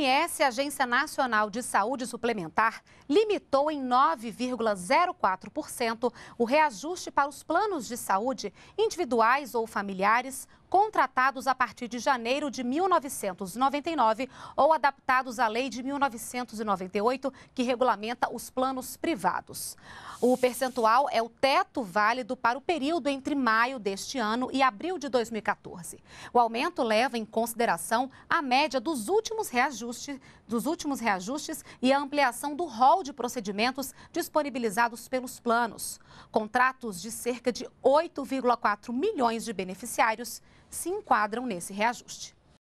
ANS, Agência Nacional de Saúde Suplementar, limitou em 9,04% o reajuste para os planos de saúde individuais ou familiares contratados a partir de janeiro de 1999 ou adaptados à lei de 1998, que regulamenta os planos privados. O percentual é o teto válido para o período entre maio deste ano e abril de 2014. O aumento leva em consideração a média dos últimos reajustes reajuste, dos últimos reajustes e a ampliação do rol de procedimentos disponibilizados pelos planos. Contratos de cerca de 8,4 milhões de beneficiários se enquadram nesse reajuste.